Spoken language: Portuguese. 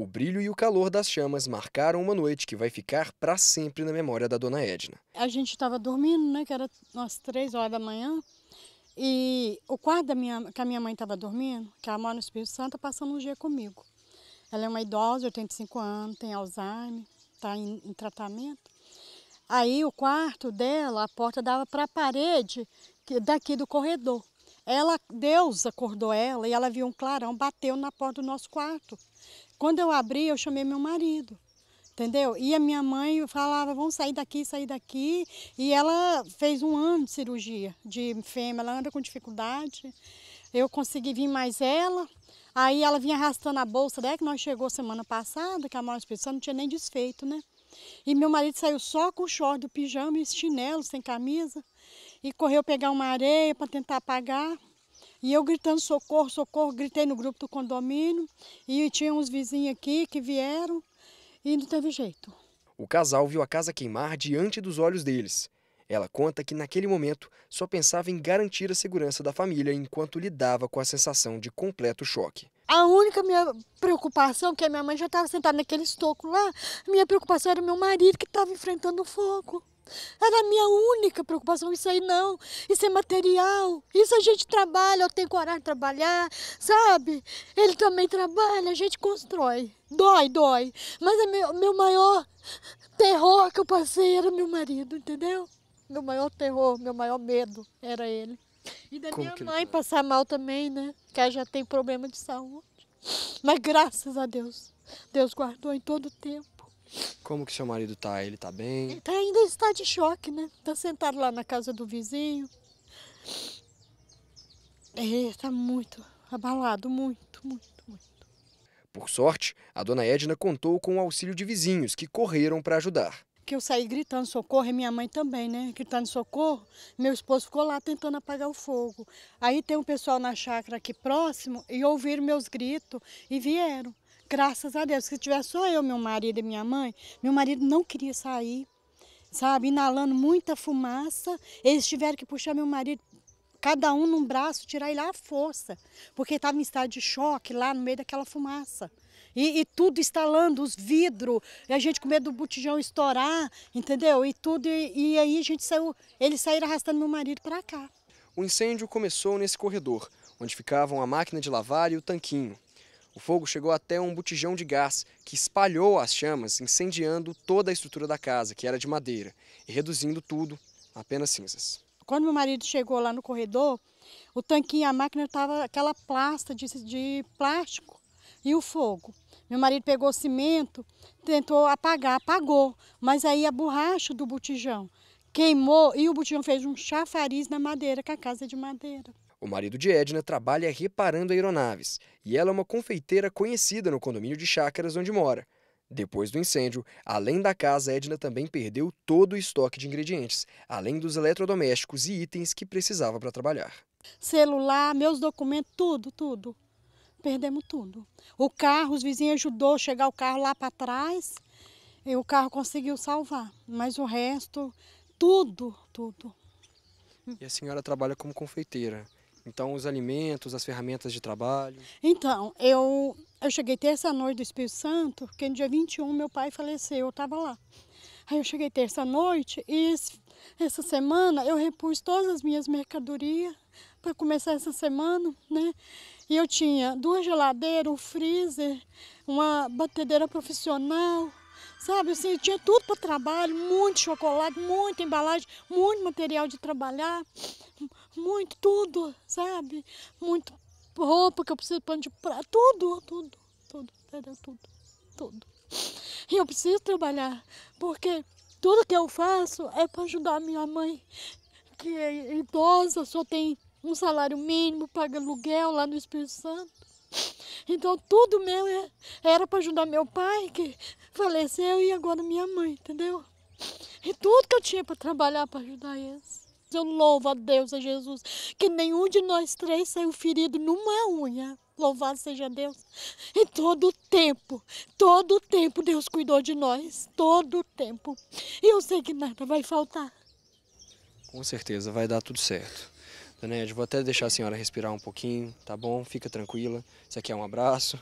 O brilho e o calor das chamas marcaram uma noite que vai ficar para sempre na memória da dona Edna. A gente estava dormindo, né, que era umas três horas da manhã, e o quarto da minha, que a minha mãe estava dormindo, que ela mora no Espírito Santo, tá passando um dia comigo. Ela é uma idosa, 85 anos, tem Alzheimer, está em, em tratamento. Aí o quarto dela, a porta dava para a parede daqui do corredor. Ela, Deus acordou ela e ela viu um clarão, bateu na porta do nosso quarto. Quando eu abri, eu chamei meu marido, entendeu? E a minha mãe falava, vamos sair daqui, sair daqui. E ela fez um ano de cirurgia de fêmea, ela anda com dificuldade. Eu consegui vir mais ela, aí ela vinha arrastando a bolsa dela, que nós chegou semana passada, que a maior expressão não tinha nem desfeito, né? E meu marido saiu só com o short do pijama e chinelo, sem camisa e correu pegar uma areia para tentar apagar. E eu gritando socorro, socorro, gritei no grupo do condomínio e tinha uns vizinhos aqui que vieram e não teve jeito. O casal viu a casa queimar diante dos olhos deles. Ela conta que naquele momento só pensava em garantir a segurança da família enquanto lidava com a sensação de completo choque. A única minha preocupação, que a minha mãe já estava sentada naquele estoco lá, minha preocupação era meu marido que estava enfrentando o fogo. Era a minha única preocupação, isso aí não, isso é material, isso a gente trabalha, eu tenho coragem de trabalhar, sabe? Ele também trabalha, a gente constrói. Dói, dói. Mas o é meu, meu maior terror que eu passei era meu marido, entendeu? Meu maior terror, meu maior medo era ele. E da Como minha mãe passar mal também, né? Que ela já tem problema de saúde. Mas graças a Deus, Deus guardou em todo o tempo. Como que seu marido tá? Ele tá bem? Ele tá, ainda está de choque, né? Tá sentado lá na casa do vizinho. Ele é, tá muito abalado, muito, muito, muito. Por sorte, a dona Edna contou com o auxílio de vizinhos que correram para ajudar que eu saí gritando socorro, e minha mãe também, né? Gritando socorro, meu esposo ficou lá tentando apagar o fogo. Aí tem um pessoal na chácara aqui próximo e ouviram meus gritos e vieram. Graças a Deus, se tivesse só eu, meu marido e minha mãe, meu marido não queria sair, sabe? Inalando muita fumaça, eles tiveram que puxar meu marido cada um num braço, tirar ele à força, porque estava em estado de choque lá no meio daquela fumaça. E, e tudo instalando, os vidros, a gente com medo do botijão estourar, entendeu? E tudo, e, e aí a gente saiu, eles saíram arrastando meu marido para cá. O incêndio começou nesse corredor, onde ficavam a máquina de lavar e o tanquinho. O fogo chegou até um botijão de gás, que espalhou as chamas, incendiando toda a estrutura da casa, que era de madeira, e reduzindo tudo a apenas cinzas. Quando meu marido chegou lá no corredor, o tanquinho, a máquina estava aquela plasta de, de plástico e o fogo. Meu marido pegou cimento, tentou apagar, apagou, mas aí a borracha do botijão queimou e o botijão fez um chafariz na madeira, que é a casa é de madeira. O marido de Edna trabalha reparando aeronaves e ela é uma confeiteira conhecida no condomínio de chácaras onde mora. Depois do incêndio, além da casa, Edna também perdeu todo o estoque de ingredientes, além dos eletrodomésticos e itens que precisava para trabalhar. Celular, meus documentos, tudo, tudo. Perdemos tudo. O carro, os vizinhos ajudou a chegar o carro lá para trás e o carro conseguiu salvar. Mas o resto, tudo, tudo. E a senhora trabalha como confeiteira. Então, os alimentos, as ferramentas de trabalho. Então, eu, eu cheguei terça-noite do Espírito Santo, porque no dia 21 meu pai faleceu, eu estava lá. Aí eu cheguei terça-noite e essa semana eu repus todas as minhas mercadorias para começar essa semana, né? E eu tinha duas geladeiras, um freezer, uma batedeira profissional, sabe? Assim, tinha tudo para trabalho, muito chocolate, muita embalagem, muito material de trabalhar muito tudo, sabe? Muito roupa que eu preciso, pano de tudo, tudo, tudo, era tudo, tudo. E eu preciso trabalhar, porque tudo que eu faço é para ajudar minha mãe, que é idosa, só tem um salário mínimo, paga aluguel lá no Espírito Santo. Então tudo meu é, era para ajudar meu pai, que faleceu, e agora minha mãe, entendeu? E tudo que eu tinha para trabalhar para ajudar eles. Eu louvo a Deus, a Jesus, que nenhum de nós três saiu ferido numa unha. Louvado seja Deus. E todo o tempo, todo o tempo Deus cuidou de nós, todo o tempo. E eu sei que nada vai faltar. Com certeza, vai dar tudo certo. Dona Ed, vou até deixar a senhora respirar um pouquinho, tá bom? Fica tranquila. Isso aqui é um abraço.